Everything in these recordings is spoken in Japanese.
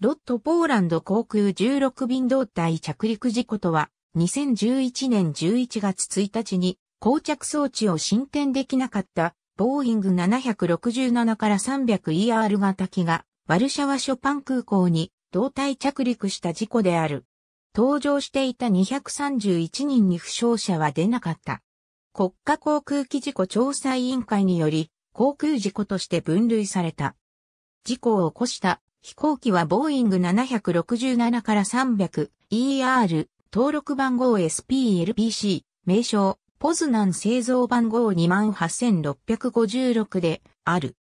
ロットポーランド航空16便胴体着陸事故とは、2011年11月1日に、膠着装置を進展できなかった、ボーイング767から 300ER 型機が、ワルシャワショパン空港に胴体着陸した事故である。搭乗していた231人に負傷者は出なかった。国家航空機事故調査委員会により、航空事故として分類された。事故を起こした飛行機はボーイング767から 300ER 登録番号 SPLPC 名称ポズナン製造番号28656である。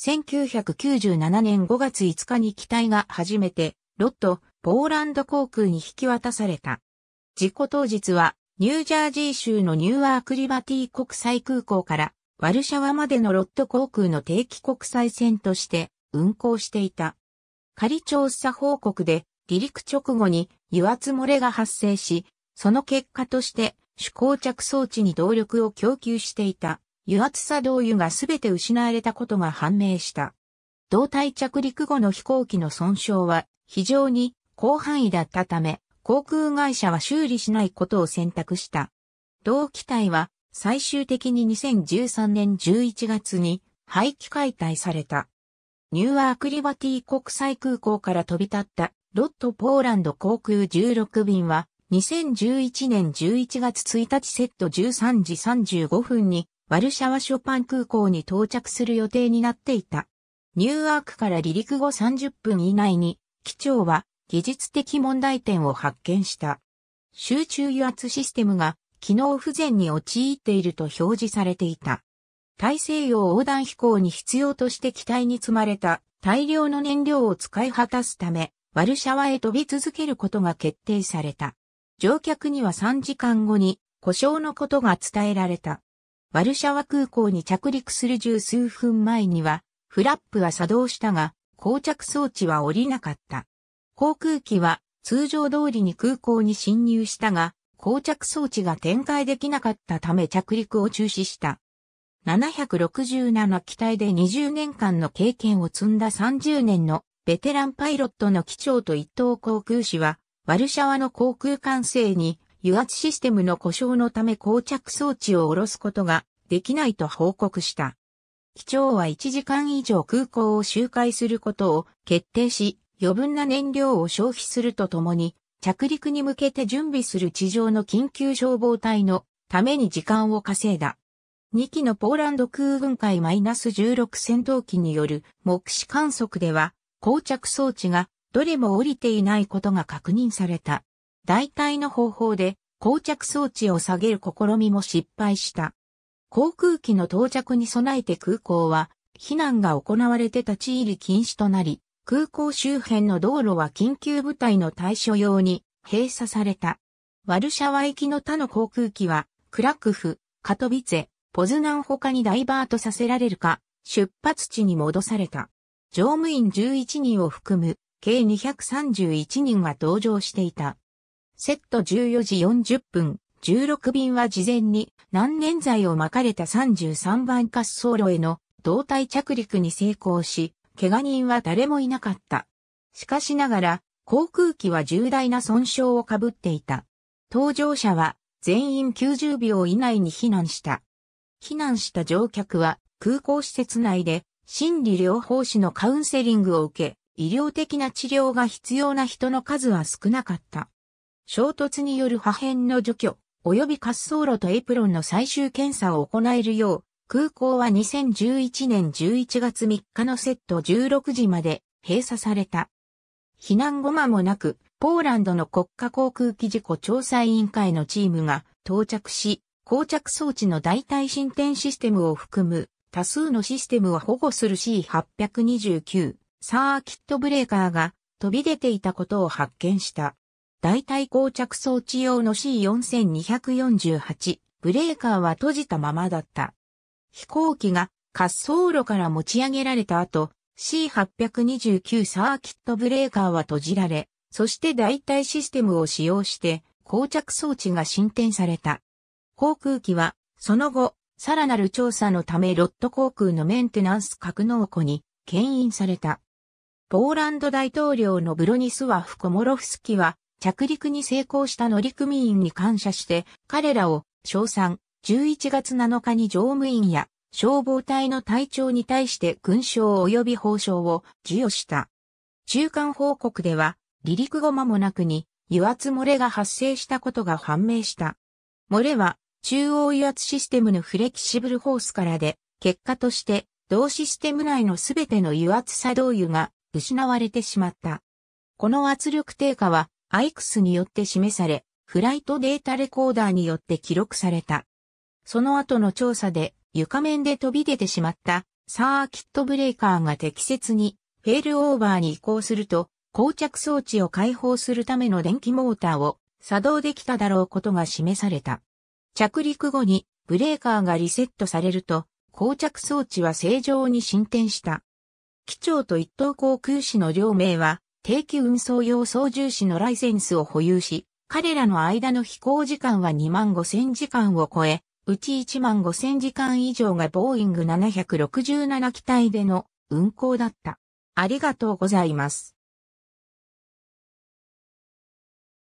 1997年5月5日に機体が初めてロットポーランド航空に引き渡された。事故当日はニュージャージー州のニューアークリバティ国際空港からワルシャワまでのロット航空の定期国際線として運航していた。仮調査報告で離陸直後に油圧漏れが発生し、その結果として主降着装置に動力を供給していた油圧作動油がすべて失われたことが判明した。胴体着陸後の飛行機の損傷は非常に広範囲だったため、航空会社は修理しないことを選択した。同機体は最終的に2013年11月に廃棄解体された。ニューアークリバティ国際空港から飛び立ったロットポーランド航空16便は2011年11月1日セット13時35分にワルシャワショパン空港に到着する予定になっていた。ニューアークから離陸後30分以内に機長は技術的問題点を発見した。集中油圧システムが機能不全に陥っていると表示されていた。大西洋横断飛行に必要として機体に積まれた大量の燃料を使い果たすため、ワルシャワへ飛び続けることが決定された。乗客には3時間後に故障のことが伝えられた。ワルシャワ空港に着陸する十数分前には、フラップは作動したが、降着装置は降りなかった。航空機は通常通りに空港に侵入したが、降着装置が展開できなかったため着陸を中止した。767機体で20年間の経験を積んだ30年のベテランパイロットの機長と一等航空士は、ワルシャワの航空管制に油圧システムの故障のため膠着装置を下ろすことができないと報告した。機長は1時間以上空港を周回することを決定し、余分な燃料を消費するとともに、着陸に向けて準備する地上の緊急消防隊のために時間を稼いだ。2機のポーランド空軍ス -16 戦闘機による目視観測では、膠着装置がどれも降りていないことが確認された。代替の方法で膠着装置を下げる試みも失敗した。航空機の到着に備えて空港は避難が行われて立ち入り禁止となり、空港周辺の道路は緊急部隊の対処用に閉鎖された。ワルシャワ行きの他の航空機は、クラクフ、カトビツェ、ポズナン他にダイバートさせられるか、出発地に戻された。乗務員11人を含む、計231人が同乗していた。セット14時40分、16便は事前に難燃剤を巻かれた33番滑走路への胴体着陸に成功し、怪我人は誰もいなかった。しかしながら、航空機は重大な損傷をかぶっていた。搭乗者は全員90秒以内に避難した。避難した乗客は空港施設内で心理療法士のカウンセリングを受け、医療的な治療が必要な人の数は少なかった。衝突による破片の除去、及び滑走路とエプロンの最終検査を行えるよう、空港は2011年11月3日のセット16時まで閉鎖された。避難後間もなく、ポーランドの国家航空機事故調査委員会のチームが到着し、膠着装置の代替進展システムを含む多数のシステムを保護する C829 サーキットブレーカーが飛び出ていたことを発見した。代替膠着装置用の C4248 ブレーカーは閉じたままだった。飛行機が滑走路から持ち上げられた後、C829 サーキットブレーカーは閉じられ、そして代替システムを使用して、膠着装置が進展された。航空機は、その後、さらなる調査のためロット航空のメンテナンス格納庫に牽引された。ポーランド大統領のブロニスワフ・コモロフスキは、着陸に成功した乗組員に感謝して、彼らを、賞賛、11月7日に乗務員や消防隊の隊長に対して勲章及び報奨を授与した。中間報告では、離陸後間もなくに油圧漏れが発生したことが判明した。漏れは中央油圧システムのフレキシブルホースからで、結果として同システム内のすべての油圧作動油が失われてしまった。この圧力低下はアイクスによって示され、フライトデータレコーダーによって記録された。その後の調査で床面で飛び出てしまったサーキットブレーカーが適切にフェールオーバーに移行すると、膠着装置を解放するための電気モーターを作動できただろうことが示された。着陸後にブレーカーがリセットされると、膠着装置は正常に進展した。機長と一等航空士の両名は、定期運送用操縦士のライセンスを保有し、彼らの間の飛行時間は2万5千時間を超え、うち1万5千時間以上がボーイング767機体での運航だった。ありがとうございます。